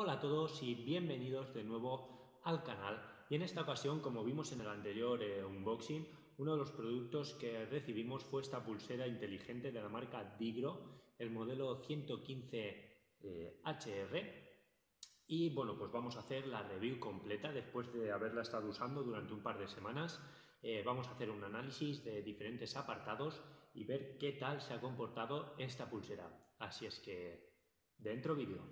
Hola a todos y bienvenidos de nuevo al canal y en esta ocasión como vimos en el anterior eh, unboxing uno de los productos que recibimos fue esta pulsera inteligente de la marca Digro el modelo 115 eh, HR y bueno, pues vamos a hacer la review completa después de haberla estado usando durante un par de semanas. Eh, vamos a hacer un análisis de diferentes apartados y ver qué tal se ha comportado esta pulsera. Así es que, dentro vídeo.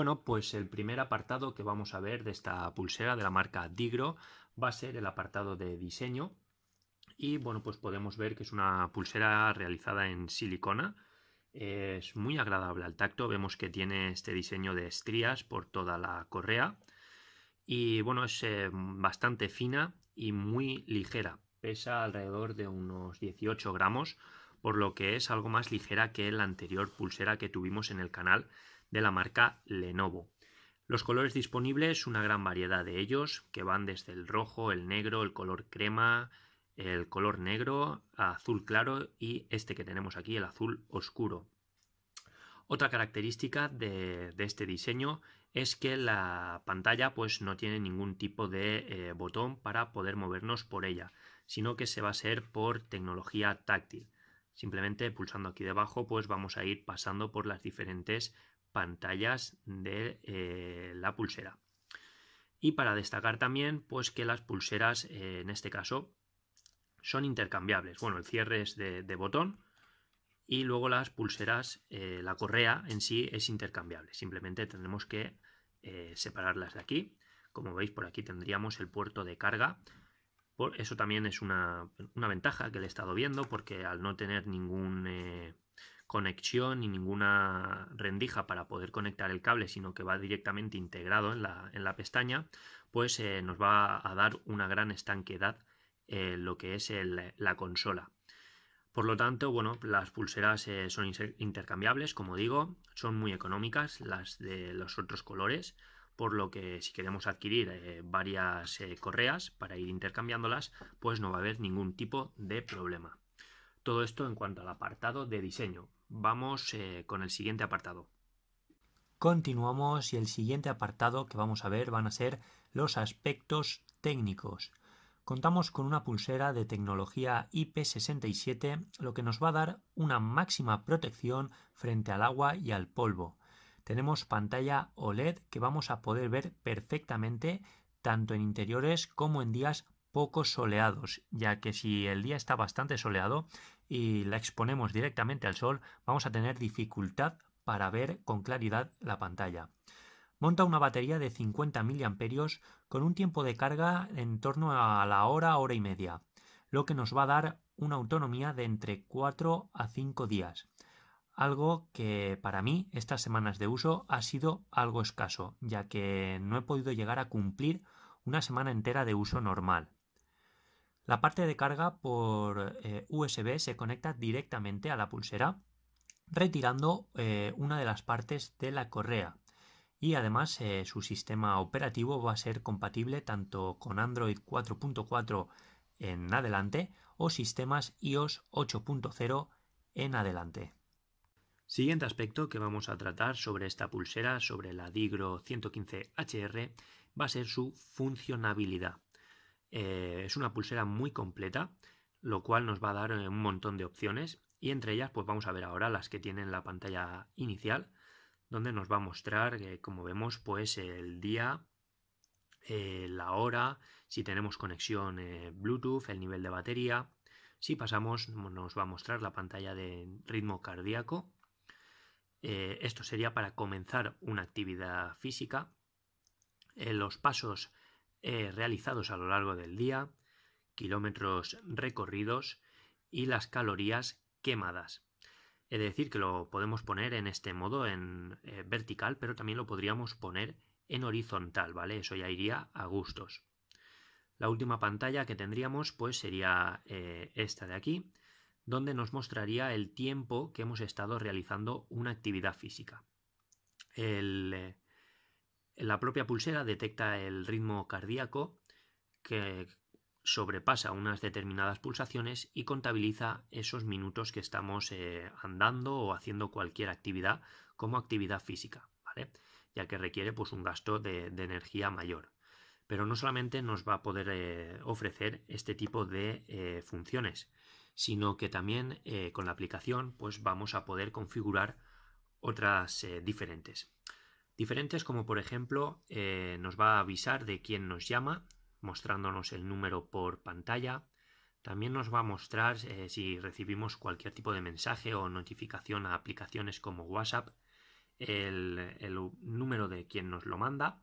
Bueno, pues el primer apartado que vamos a ver de esta pulsera de la marca Digro va a ser el apartado de diseño. Y bueno, pues podemos ver que es una pulsera realizada en silicona. Es muy agradable al tacto, vemos que tiene este diseño de estrías por toda la correa. Y bueno, es eh, bastante fina y muy ligera. Pesa alrededor de unos 18 gramos, por lo que es algo más ligera que la anterior pulsera que tuvimos en el canal de la marca Lenovo. Los colores disponibles, una gran variedad de ellos, que van desde el rojo, el negro, el color crema, el color negro, azul claro y este que tenemos aquí, el azul oscuro. Otra característica de, este diseño es que la pantalla pues, no tiene ningún tipo de eh, botón para poder movernos por ella, sino que se va a ser por tecnología táctil. Simplemente pulsando aquí debajo pues vamos a ir pasando por las diferentes pantallas de eh, la pulsera. Y para destacar también, pues que las pulseras, eh, en este caso, son intercambiables. Bueno, el cierre es de, botón y luego las pulseras, eh, la correa en sí es intercambiable. Simplemente tenemos que separarlas de aquí. Como veis, por aquí tendríamos el puerto de carga. Por, eso también es una, una, ventaja que le he estado viendo porque al no tener ningún conexión y ninguna rendija para poder conectar el cable, sino que va directamente integrado en la, pestaña, pues eh, nos va a dar una gran estanquedad eh, lo que es la consola. Por lo tanto, bueno, las pulseras eh, son intercambiables, como digo, son muy económicas las de los otros colores, por lo que si queremos adquirir eh, varias correas para ir intercambiándolas, pues no va a haber ningún tipo de problema. Todo esto en cuanto al apartado de diseño vamos eh, con el siguiente apartado. Continuamos y el siguiente apartado que vamos a ver van a ser los aspectos técnicos. Contamos con una pulsera de tecnología IP67, lo que nos va a dar una máxima protección frente al agua y al polvo. Tenemos pantalla OLED que vamos a poder ver perfectamente tanto en interiores como en días poco soleados, ya que si el día está bastante soleado, y la exponemos directamente al sol, vamos a tener dificultad para ver con claridad la pantalla. Monta una batería de 50 mAh con un tiempo de carga en torno a la hora, hora y media, lo que nos va a dar una autonomía de entre 4 a 5 días. Algo que para mí estas semanas de uso ha sido algo escaso, ya que no he podido llegar a cumplir una semana entera de uso normal. La parte de carga por eh, USB se conecta directamente a la pulsera retirando eh, una de las partes de la correa y además eh, su sistema operativo va a ser compatible tanto con Android 4.4 en adelante o sistemas iOS 8.0 en adelante. Siguiente aspecto que vamos a tratar sobre esta pulsera, sobre la Digro 115HR, va a ser su funcionabilidad. Eh, es una pulsera muy completa, lo cual nos va a dar eh, un montón de opciones y entre ellas pues vamos a ver ahora las que tienen la pantalla inicial donde nos va a mostrar eh, como vemos pues el día la hora si tenemos conexión bluetooth el nivel de batería si pasamos nos va a mostrar la pantalla de ritmo cardíaco esto sería para comenzar una actividad física los pasos eh, realizados a lo largo del día, kilómetros recorridos y las calorías quemadas. Es decir, que lo podemos poner en este modo, en eh, vertical, pero también lo podríamos poner en horizontal, ¿vale? Eso ya iría a gustos. La última pantalla que tendríamos pues sería eh, esta de aquí, donde nos mostraría el tiempo que hemos estado realizando una actividad física. El, la propia pulsera detecta el ritmo cardíaco que sobrepasa unas determinadas pulsaciones y contabiliza esos minutos que estamos eh, andando o haciendo cualquier actividad como actividad física, Ya que requiere pues un gasto de, energía mayor. Pero no solamente nos va a poder eh, ofrecer este tipo de eh, funciones, sino que también con la aplicación pues vamos a poder configurar otras diferentes. Diferentes como por ejemplo eh, nos va a avisar de quién nos llama, mostrándonos el número por pantalla. También nos va a mostrar eh, si recibimos cualquier tipo de mensaje o notificación a aplicaciones como WhatsApp, el, el número de quien nos lo manda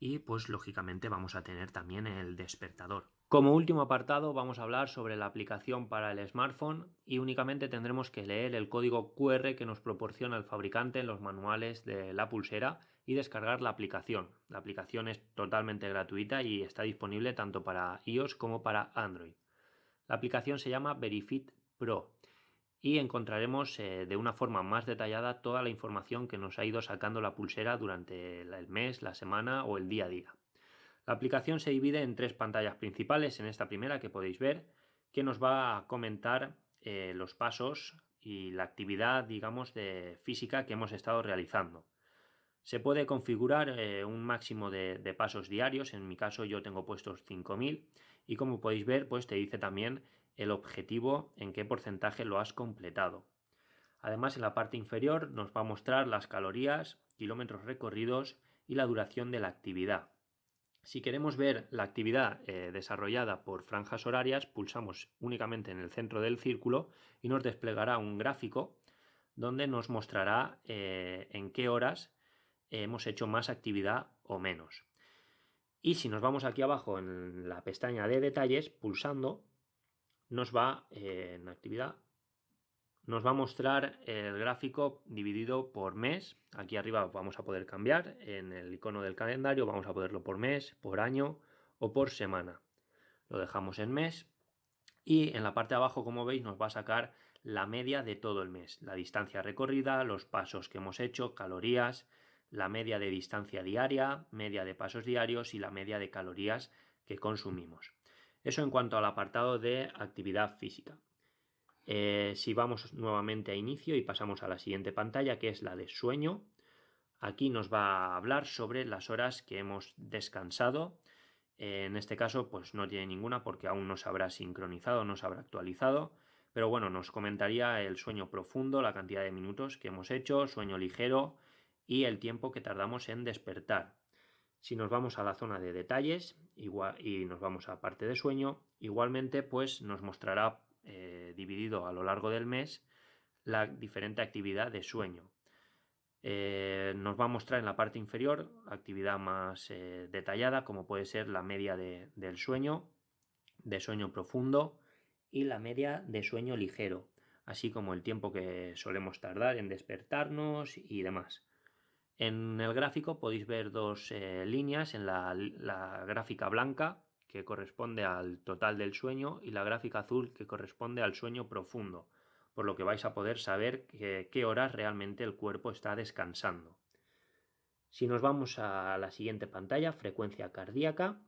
y pues lógicamente vamos a tener también el despertador. Como último apartado vamos a hablar sobre la aplicación para el smartphone y únicamente tendremos que leer el código QR que nos proporciona el fabricante en los manuales de la pulsera y descargar la aplicación. La aplicación es totalmente gratuita y está disponible tanto para iOS como para Android. La aplicación se llama Verifit Pro y encontraremos eh, de una forma más detallada toda la información que nos ha ido sacando la pulsera durante el mes, la semana o el día a día. La aplicación se divide en tres pantallas principales, en esta primera que podéis ver, que nos va a comentar eh, los pasos y la actividad, digamos, de física que hemos estado realizando. Se puede configurar eh, un máximo de, pasos diarios, en mi caso yo tengo puestos 5000 y como podéis ver pues te dice también el objetivo en qué porcentaje lo has completado. Además en la parte inferior nos va a mostrar las calorías, kilómetros recorridos y la duración de la actividad. Si queremos ver la actividad eh, desarrollada por franjas horarias pulsamos únicamente en el centro del círculo y nos desplegará un gráfico donde nos mostrará eh, en qué horas hemos hecho más actividad o menos. Y si nos vamos aquí abajo en la pestaña de detalles, pulsando, nos va eh, en actividad, nos va a mostrar el gráfico dividido por mes. Aquí arriba vamos a poder cambiar, en el icono del calendario vamos a poderlo por mes, por año o por semana. Lo dejamos en mes y en la parte de abajo, como veis, nos va a sacar la media de todo el mes, la distancia recorrida, los pasos que hemos hecho, calorías, la media de distancia diaria, media de pasos diarios y la media de calorías que consumimos. Eso en cuanto al apartado de actividad física. Eh, si vamos nuevamente a inicio y pasamos a la siguiente pantalla, que es la de sueño, aquí nos va a hablar sobre las horas que hemos descansado. Eh, en este caso, pues no tiene ninguna porque aún no se habrá sincronizado, no se habrá actualizado. Pero bueno, nos comentaría el sueño profundo, la cantidad de minutos que hemos hecho, sueño ligero, y el tiempo que tardamos en despertar. Si nos vamos a la zona de detalles y nos vamos a parte de sueño, igualmente pues nos mostrará eh, dividido a lo largo del mes la diferente actividad de sueño. Eh, nos va a mostrar en la parte inferior actividad más eh, detallada, como puede ser la media del sueño, de sueño profundo y la media de sueño ligero, así como el tiempo que solemos tardar en despertarnos y demás. En el gráfico podéis ver dos eh, líneas, en la, gráfica blanca que corresponde al total del sueño y la gráfica azul que corresponde al sueño profundo, por lo que vais a poder saber qué horas realmente el cuerpo está descansando. Si nos vamos a la siguiente pantalla, frecuencia cardíaca,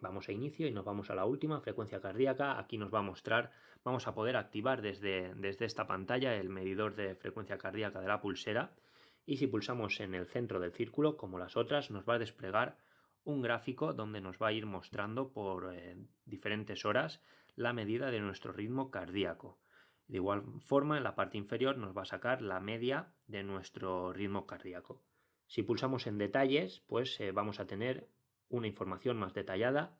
vamos a inicio y nos vamos a la última, frecuencia cardíaca, aquí nos va a mostrar, vamos a poder activar desde esta pantalla el medidor de frecuencia cardíaca de la pulsera, y si pulsamos en el centro del círculo, como las otras, nos va a desplegar un gráfico donde nos va a ir mostrando por eh, diferentes horas la medida de nuestro ritmo cardíaco. De igual forma, en la parte inferior nos va a sacar la media de nuestro ritmo cardíaco. Si pulsamos en detalles, pues eh, vamos a tener una información más detallada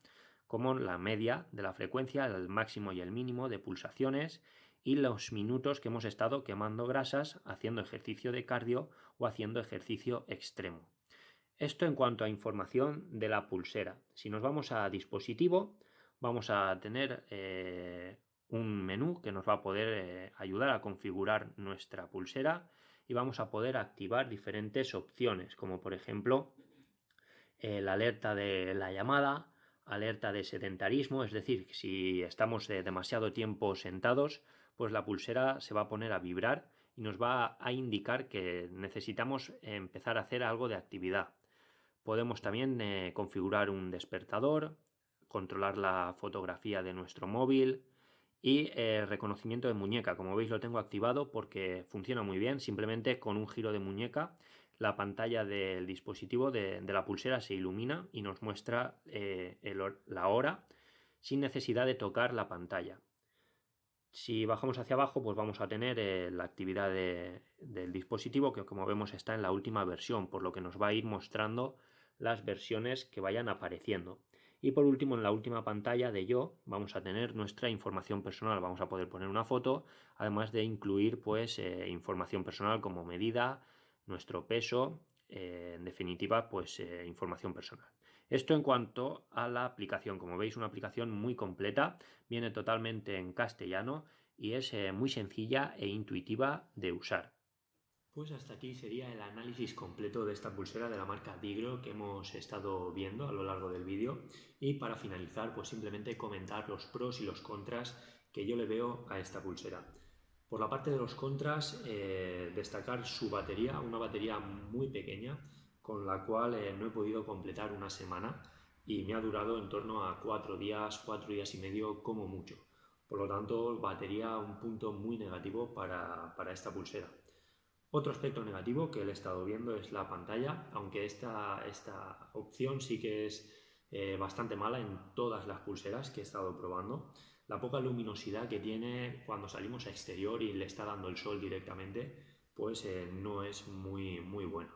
como la media de la frecuencia, el máximo y el mínimo de pulsaciones y los minutos que hemos estado quemando grasas, haciendo ejercicio de cardio o haciendo ejercicio extremo. Esto en cuanto a información de la pulsera. Si nos vamos a dispositivo, vamos a tener eh, un menú que nos va a poder eh, ayudar a configurar nuestra pulsera y vamos a poder activar diferentes opciones, como por ejemplo eh, la alerta de la llamada, alerta de sedentarismo, es decir, si estamos demasiado tiempo sentados, pues la pulsera se va a poner a vibrar y nos va a indicar que necesitamos empezar a hacer algo de actividad. Podemos también eh, configurar un despertador, controlar la fotografía de nuestro móvil y el eh, reconocimiento de muñeca. Como veis lo tengo activado porque funciona muy bien. Simplemente con un giro de muñeca la pantalla del dispositivo de, la pulsera se ilumina y nos muestra eh, la hora sin necesidad de tocar la pantalla. Si bajamos hacia abajo, pues vamos a tener eh, la actividad del dispositivo que como vemos está en la última versión, por lo que nos va a ir mostrando las versiones que vayan apareciendo. Y por último, en la última pantalla de yo, vamos a tener nuestra información personal. Vamos a poder poner una foto, además de incluir pues eh, información personal como medida, nuestro peso, eh, en definitiva, pues información personal. Esto en cuanto a la aplicación, como veis una aplicación muy completa, viene totalmente en castellano y es eh, muy sencilla e intuitiva de usar. Pues hasta aquí sería el análisis completo de esta pulsera de la marca Digro que hemos estado viendo a lo largo del vídeo y para finalizar pues simplemente comentar los pros y los contras que yo le veo a esta pulsera. Por la parte de los contras, eh, destacar su batería, una batería muy pequeña con la cual eh, no he podido completar una semana y me ha durado en torno a cuatro días, cuatro días y medio como mucho. Por lo tanto, batería un punto muy negativo para, esta pulsera. Otro aspecto negativo que he estado viendo es la pantalla, aunque esta, esta opción sí que es eh, bastante mala en todas las pulseras que he estado probando. La poca luminosidad que tiene cuando salimos a exterior y le está dando el sol directamente, pues eh, no es muy, muy buena.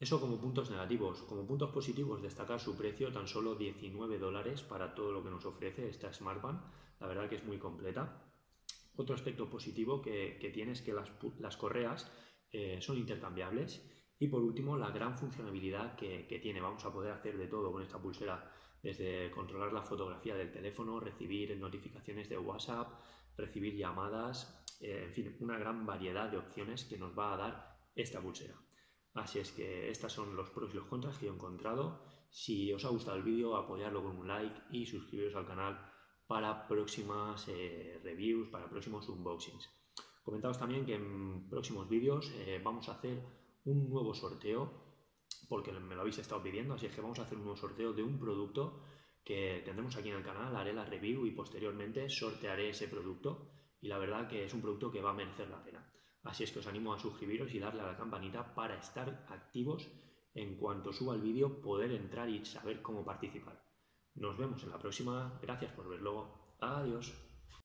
Eso como puntos negativos. Como puntos positivos, destacar su precio, tan solo 19 dólares para todo lo que nos ofrece esta Smartband. La verdad que es muy completa. Otro aspecto positivo que, tiene es que las, correas eh, son intercambiables. Y por último, la gran funcionalidad que, tiene. Vamos a poder hacer de todo con esta pulsera, desde controlar la fotografía del teléfono, recibir notificaciones de WhatsApp, recibir llamadas, eh, en fin, una gran variedad de opciones que nos va a dar esta pulsera. Así es que estos son los pros y los contras que he encontrado. Si os ha gustado el vídeo, apoyadlo con un like y suscribiros al canal para próximas eh, reviews, para próximos unboxings. Comentaos también que en próximos vídeos eh, vamos a hacer un nuevo sorteo, porque me lo habéis estado pidiendo, así es que vamos a hacer un nuevo sorteo de un producto que tendremos aquí en el canal, haré la review y posteriormente sortearé ese producto y la verdad que es un producto que va a merecer la pena. Así es que os animo a suscribiros y darle a la campanita para estar activos en cuanto suba el vídeo, poder entrar y saber cómo participar. Nos vemos en la próxima. Gracias por verlo. Adiós.